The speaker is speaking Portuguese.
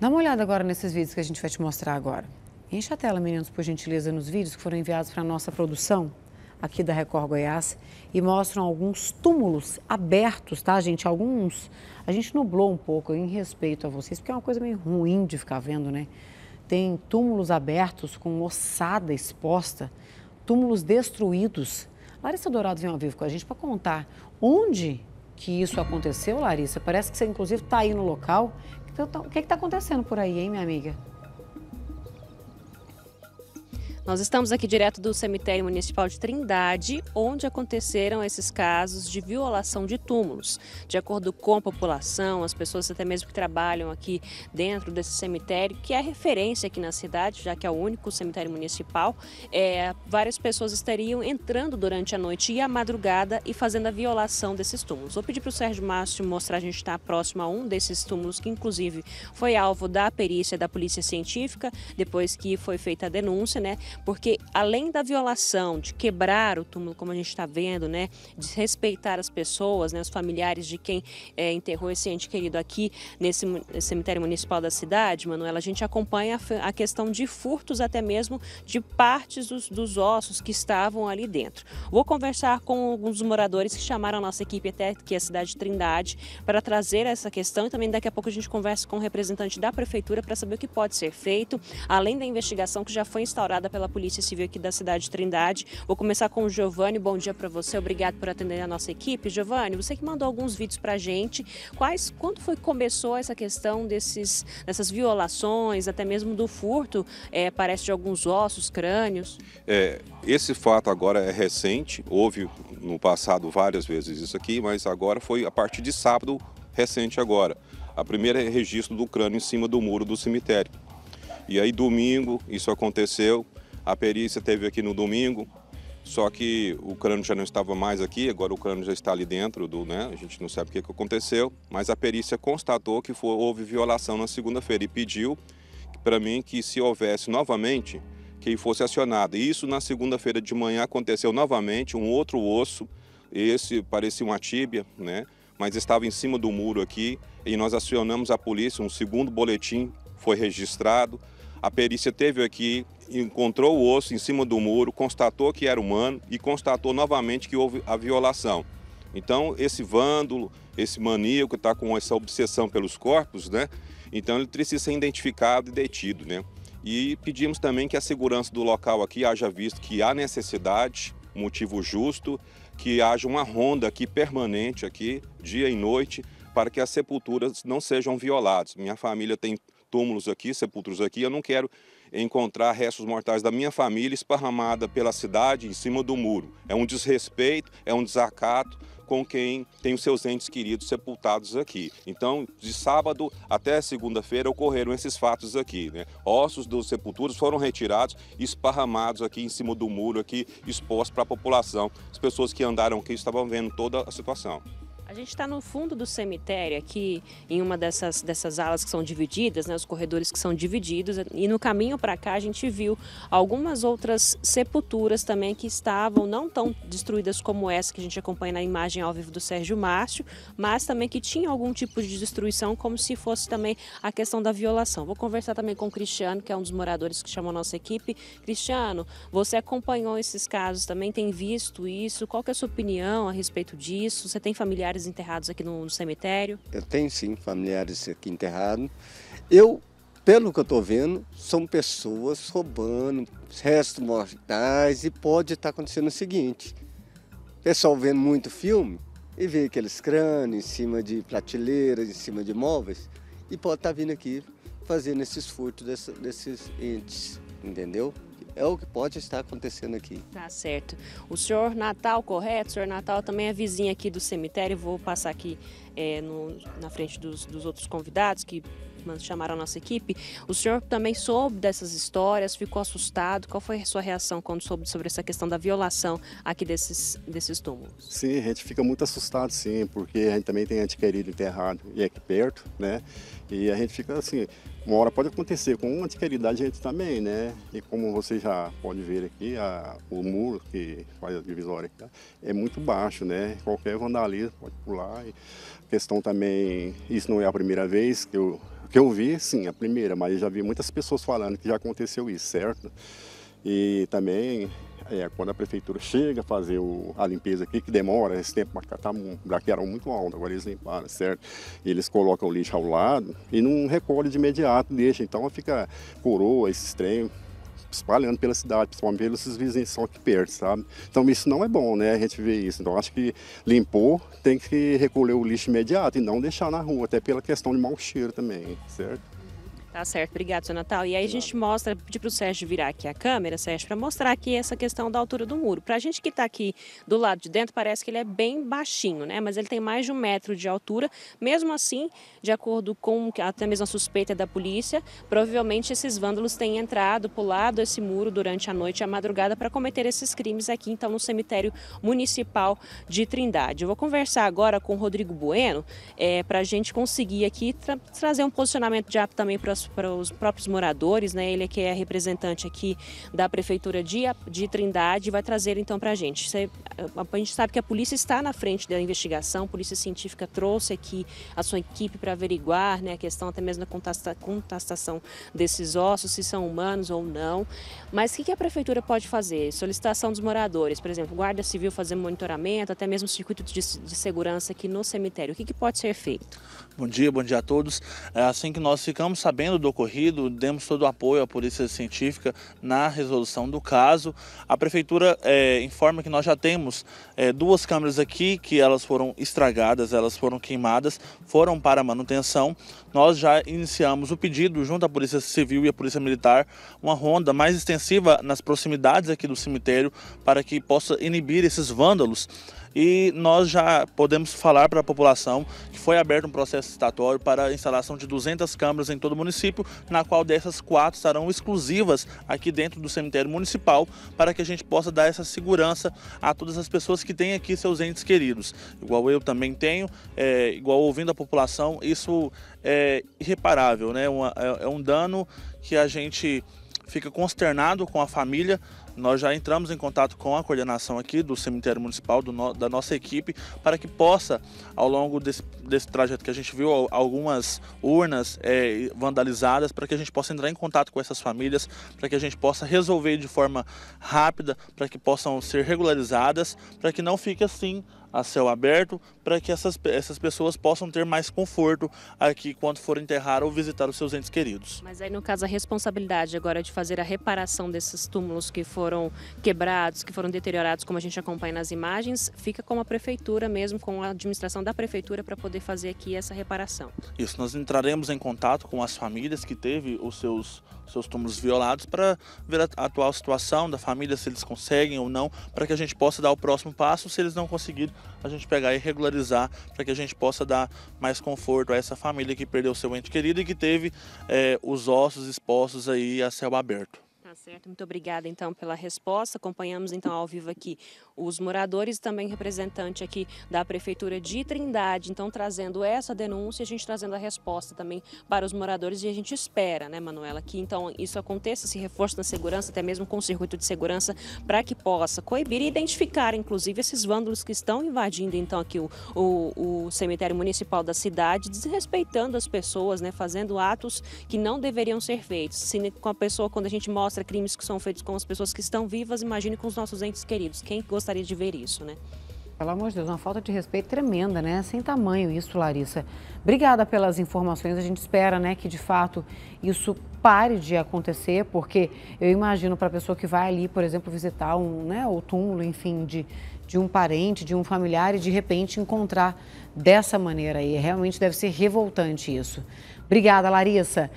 Dá uma olhada agora nesses vídeos que a gente vai te mostrar agora. Enche a tela, meninos, por gentileza, nos vídeos que foram enviados para a nossa produção aqui da Record Goiás e mostram alguns túmulos abertos, tá, gente? Alguns. A gente nublou um pouco em respeito a vocês, porque é uma coisa meio ruim de ficar vendo, né? Tem túmulos abertos com ossada exposta, túmulos destruídos. Larissa Dourado vem ao vivo com a gente para contar onde que isso aconteceu, Larissa. Parece que você, inclusive, está aí no local que está acontecendo por aí, hein, minha amiga? Nós estamos aqui direto do cemitério municipal de Trindade, onde aconteceram esses casos de violação de túmulos. De acordo com a população, as pessoas até mesmo que trabalham aqui dentro desse cemitério, que é referência aqui na cidade, já que é o único cemitério municipal, é, várias pessoas estariam entrando durante a noite e a madrugada e fazendo a violação desses túmulos. Vou pedir para o Sérgio Márcio mostrar, a gente está próximo a um desses túmulos, que inclusive foi alvo da perícia da Polícia Científica, depois que foi feita a denúncia, né? Porque além da violação, de quebrar o túmulo, como a gente está vendo, né, desrespeitar as pessoas, né, os familiares de quem é, enterrou esse ente querido aqui nesse cemitério municipal da cidade, Manuela, a gente acompanha a, a questão de furtos até mesmo de partes dos, dos ossos que estavam ali dentro. Vou conversar com alguns moradores que chamaram a nossa equipe até aqui a cidade de Trindade para trazer essa questão e também daqui a pouco a gente conversa com o representante da prefeitura para saber o que pode ser feito, além da investigação que já foi instaurada pela pela Polícia Civil aqui da cidade de Trindade. Vou começar com o Giovanni. Bom dia para você. Obrigado por atender a nossa equipe. Giovanni, você que mandou alguns vídeos para a gente. Quais, quando foi que começou essa questão desses, dessas violações, até mesmo do furto, é, parece de alguns ossos, crânios? É, esse fato agora é recente. Houve no passado várias vezes isso aqui, mas agora foi a partir de sábado recente agora. A primeira é registro do crânio em cima do muro do cemitério. E aí domingo isso aconteceu a perícia teve aqui no domingo, só que o crânio já não estava mais aqui, agora o crânio já está ali dentro do, né? A gente não sabe o que, aconteceu, mas a perícia constatou que foi, houve violação na segunda-feira e pediu para mim que se houvesse novamente que fosse acionado. E isso na segunda-feira de manhã aconteceu novamente, um outro osso, esse parecia uma tíbia, né? Mas estava em cima do muro aqui e nós acionamos a polícia, um segundo boletim foi registrado. A perícia teve aqui, encontrou o osso em cima do muro, constatou que era humano e constatou novamente que houve a violação. Então, esse vândalo, esse maníaco que está com essa obsessão pelos corpos, né? Então, ele precisa ser identificado e detido, né? E pedimos também que a segurança do local aqui haja visto que há necessidade, motivo justo, que haja uma ronda aqui permanente aqui, dia e noite, para que as sepulturas não sejam violadas. Minha família tem túmulos aqui, sepulturas aqui, eu não quero encontrar restos mortais da minha família esparramada pela cidade em cima do muro. É um desrespeito, é um desacato com quem tem os seus entes queridos sepultados aqui. Então, de sábado até segunda-feira ocorreram esses fatos aqui. Né? Ossos dos sepulturos foram retirados e esparramados aqui em cima do muro, aqui expostos para a população. As pessoas que andaram aqui estavam vendo toda a situação. A gente está no fundo do cemitério aqui, em uma dessas, dessas alas que são divididas, né, os corredores que são divididos, e no caminho para cá a gente viu algumas outras sepulturas também que estavam não tão destruídas como essa que a gente acompanha na imagem ao vivo do Sérgio Márcio, mas também que tinha algum tipo de destruição, como se fosse também a questão da violação. Vou conversar também com o Cristiano, que é um dos moradores que chamou a nossa equipe. Cristiano, você acompanhou esses casos também, tem visto isso? Qual é a sua opinião a respeito disso? Você tem familiares familiares enterrados aqui no, no cemitério? Eu tenho sim familiares aqui enterrados. Eu, pelo que eu estou vendo, são pessoas roubando restos mortais e pode estar tá acontecendo o seguinte. O pessoal vendo muito filme e vê aqueles crânios em cima de prateleiras, em cima de móveis e pode estar tá vindo aqui fazendo esses furtos desses entes, entendeu? é o que pode estar acontecendo aqui. Tá certo. O senhor Natal, correto? O senhor Natal também é vizinho aqui do cemitério. Vou passar aqui é, no, na frente dos, dos outros convidados que chamaram a nossa equipe. O senhor também soube dessas histórias, ficou assustado? Qual foi a sua reação quando soube sobre essa questão da violação aqui desses, desses túmulos? Sim, a gente fica muito assustado, sim, porque a gente também tem antiquerido enterrado e aqui perto, né? E a gente fica assim, uma hora pode acontecer, com uma antiqueridade a gente também, né? E como você já pode ver aqui, a, o muro que faz a divisória aqui, é muito baixo, né? Qualquer vandalismo pode pular. E a questão também, isso não é a primeira vez que eu que eu vi, sim, a primeira, mas já vi muitas pessoas falando que já aconteceu isso, certo? E também é, quando a prefeitura chega a fazer o, a limpeza aqui, que demora esse tempo, mas tá, tá braquearam muito alto, agora eles limparam, certo? Eles colocam o lixo ao lado e não recolhe de imediato, deixa, então fica coroa, esse trem, espalhando pela cidade, principalmente pelos vizinhos que perto, sabe? Então isso não é bom, né? A gente vê isso. Então acho que limpou, tem que recolher o lixo imediato e não deixar na rua, até pela questão de mau cheiro também, certo? Tá certo, obrigado, seu Natal. E aí a gente mostra, pedi para o Sérgio virar aqui a câmera, Sérgio, para mostrar aqui essa questão da altura do muro. Para a gente que está aqui do lado de dentro, parece que ele é bem baixinho, né? Mas ele tem mais de um metro de altura. Mesmo assim, de acordo com até mesmo a suspeita é da polícia, provavelmente esses vândalos têm entrado, pulado esse muro durante a noite e a madrugada para cometer esses crimes aqui, então, no cemitério municipal de Trindade. Eu vou conversar agora com o Rodrigo Bueno é, eh, para a gente conseguir aqui tra trazer um posicionamento de apto também para espaço para os próprios moradores, né? Ele é que é representante aqui da Prefeitura de, de Trindade vai trazer então para a gente. A gente sabe que a polícia está na frente da investigação, a polícia científica trouxe aqui a sua equipe para averiguar né, a questão até mesmo da contestação desses ossos, se são humanos ou não. Mas o que a Prefeitura pode fazer? Solicitação dos moradores, por exemplo, Guarda Civil fazer monitoramento, até mesmo circuito de, de segurança aqui no cemitério. O que, que pode ser feito? Bom dia, bom dia a todos. É assim que nós ficamos sabendo, sabendo do ocorrido, demos todo o apoio à Polícia Científica na resolução do caso. A Prefeitura é, informa que nós já temos é, duas câmeras aqui que elas foram estragadas, elas foram queimadas, foram para manutenção. Nós já iniciamos o pedido junto à Polícia Civil e à Polícia Militar, uma ronda mais extensiva nas proximidades aqui do cemitério para que possa inibir esses vândalos e nós já podemos falar para a população que foi aberto um processo citatório para a instalação de 200 câmaras em todo o município, na qual dessas quatro estarão exclusivas aqui dentro do cemitério municipal, para que a gente possa dar essa segurança a todas as pessoas que têm aqui seus entes queridos. Igual eu também tenho, é, igual ouvindo a população, isso é irreparável, né? Uma, é, é um dano que a gente fica consternado com a família, nós já entramos em contato com a coordenação aqui do cemitério municipal, do no, da nossa equipe, para que possa, ao longo desse, desse trajeto que a gente viu, algumas urnas é, vandalizadas, para que a gente possa entrar em contato com essas famílias, para que a gente possa resolver de forma rápida, para que possam ser regularizadas, para que não fique assim a céu aberto para que essas, essas pessoas possam ter mais conforto aqui quando forem enterrar ou visitar os seus entes queridos. Mas aí, no caso, a responsabilidade agora de fazer a reparação desses túmulos que foram foram quebrados, que foram deteriorados, como a gente acompanha nas imagens, fica com a prefeitura mesmo, com a administração da prefeitura para poder fazer aqui essa reparação. Isso, nós entraremos em contato com as famílias que teve os seus seus túmulos violados para ver a atual situação da família, se eles conseguem ou não, para que a gente possa dar o próximo passo. Se eles não conseguirem, a gente pegar e regularizar para que a gente possa dar mais conforto a essa família que perdeu seu ente querido e que teve é, os ossos expostos aí a céu aberto. Tá certo, muito obrigada então pela resposta. Acompanhamos então ao vivo aqui os moradores também representante aqui da Prefeitura de Trindade, então trazendo essa denúncia, a gente trazendo a resposta também para os moradores e a gente espera, né, Manuela, que então isso aconteça, se reforço na segurança, até mesmo com o circuito de segurança, para que possa coibir e identificar, inclusive, esses vândalos que estão invadindo então aqui o, o, o cemitério municipal da cidade, desrespeitando as pessoas, né, fazendo atos que não deveriam ser feitos. Se com a pessoa, quando a gente mostra mostra crimes que são feitos com as pessoas que estão vivas, imagine com os nossos entes queridos. Quem gostaria de ver isso, né? Pelo amor de Deus, uma falta de respeito tremenda, né? Sem tamanho isso, Larissa. Obrigada pelas informações. A gente espera, né, que de fato isso pare de acontecer, porque eu imagino para a pessoa que vai ali, por exemplo, visitar um, né, o túmulo, enfim, de, de um parente, de um familiar e de repente encontrar dessa maneira aí. Realmente deve ser revoltante isso. Obrigada, Larissa.